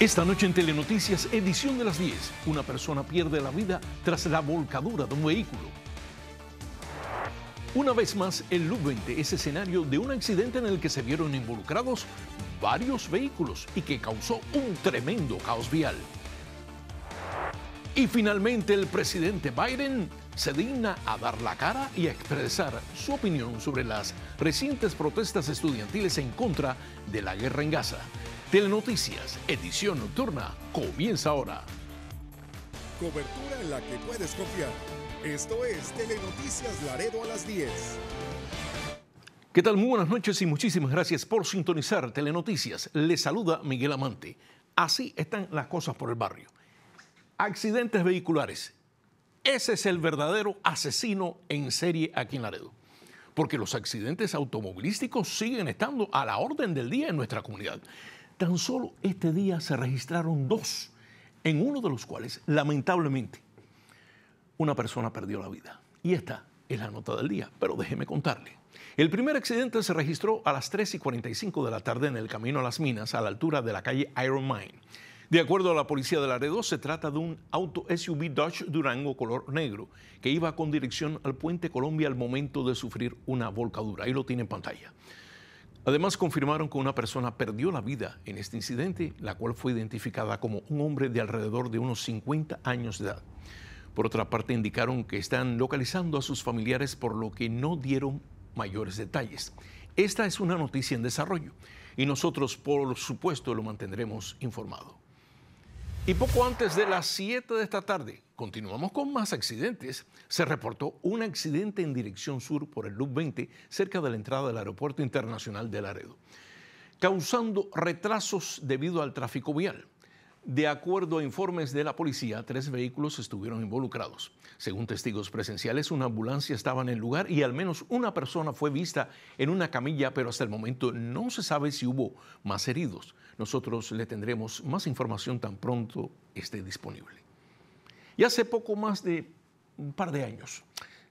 Esta noche en Telenoticias, edición de las 10, una persona pierde la vida tras la volcadura de un vehículo. Una vez más, el luz 20 es escenario de un accidente en el que se vieron involucrados varios vehículos y que causó un tremendo caos vial. Y finalmente, el presidente Biden se digna a dar la cara y a expresar su opinión sobre las recientes protestas estudiantiles en contra de la guerra en Gaza. Telenoticias, edición nocturna, comienza ahora. Cobertura en la que puedes confiar. Esto es Telenoticias Laredo a las 10. ¿Qué tal? Muy buenas noches y muchísimas gracias por sintonizar Telenoticias. Les saluda Miguel Amante. Así están las cosas por el barrio. Accidentes vehiculares. Ese es el verdadero asesino en serie aquí en Laredo. Porque los accidentes automovilísticos siguen estando a la orden del día en nuestra comunidad. Tan solo este día se registraron dos, en uno de los cuales, lamentablemente, una persona perdió la vida. Y esta es la nota del día, pero déjeme contarle. El primer accidente se registró a las 3 y 45 de la tarde en el camino a las minas, a la altura de la calle Iron Mine. De acuerdo a la policía de 2, se trata de un auto SUV Dodge Durango color negro que iba con dirección al puente Colombia al momento de sufrir una volcadura. Ahí lo tiene en pantalla. Además, confirmaron que una persona perdió la vida en este incidente, la cual fue identificada como un hombre de alrededor de unos 50 años de edad. Por otra parte, indicaron que están localizando a sus familiares, por lo que no dieron mayores detalles. Esta es una noticia en desarrollo y nosotros, por supuesto, lo mantendremos informado. Y poco antes de las 7 de esta tarde, Continuamos con más accidentes. Se reportó un accidente en dirección sur por el Loop 20 cerca de la entrada del Aeropuerto Internacional de Laredo, causando retrasos debido al tráfico vial. De acuerdo a informes de la policía, tres vehículos estuvieron involucrados. Según testigos presenciales, una ambulancia estaba en el lugar y al menos una persona fue vista en una camilla, pero hasta el momento no se sabe si hubo más heridos. Nosotros le tendremos más información tan pronto esté disponible. Y hace poco más de un par de años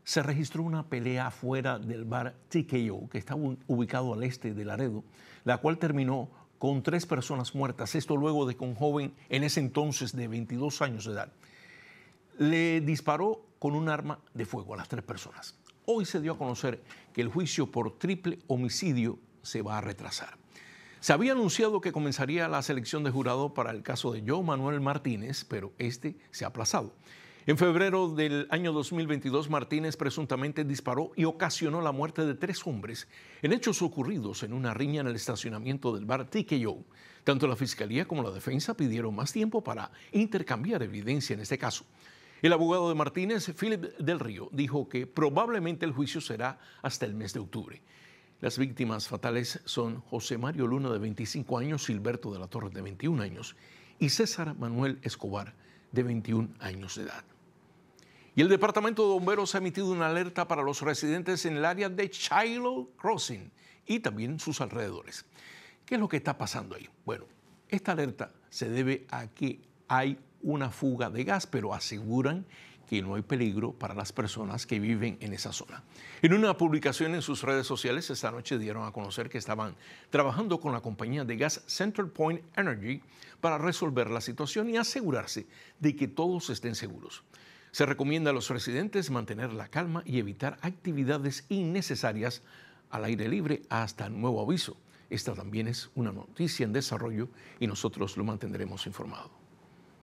se registró una pelea fuera del bar TKO, que estaba ubicado al este de Laredo, la cual terminó con tres personas muertas, esto luego de que un joven en ese entonces de 22 años de edad le disparó con un arma de fuego a las tres personas. Hoy se dio a conocer que el juicio por triple homicidio se va a retrasar. Se había anunciado que comenzaría la selección de jurado para el caso de Joe Manuel Martínez, pero este se ha aplazado. En febrero del año 2022, Martínez presuntamente disparó y ocasionó la muerte de tres hombres en hechos ocurridos en una riña en el estacionamiento del bar TKO. Tanto la fiscalía como la defensa pidieron más tiempo para intercambiar evidencia en este caso. El abogado de Martínez, Philip del Río, dijo que probablemente el juicio será hasta el mes de octubre. Las víctimas fatales son José Mario Luna de 25 años, Silberto de la Torre de 21 años y César Manuel Escobar de 21 años de edad. Y el Departamento de Bomberos ha emitido una alerta para los residentes en el área de Shiloh Crossing y también sus alrededores. ¿Qué es lo que está pasando ahí? Bueno, esta alerta se debe a que hay una fuga de gas, pero aseguran que no hay peligro para las personas que viven en esa zona. En una publicación en sus redes sociales esta noche dieron a conocer que estaban trabajando con la compañía de gas Central Point Energy para resolver la situación y asegurarse de que todos estén seguros. Se recomienda a los residentes mantener la calma y evitar actividades innecesarias al aire libre hasta nuevo aviso. Esta también es una noticia en desarrollo y nosotros lo mantendremos informado.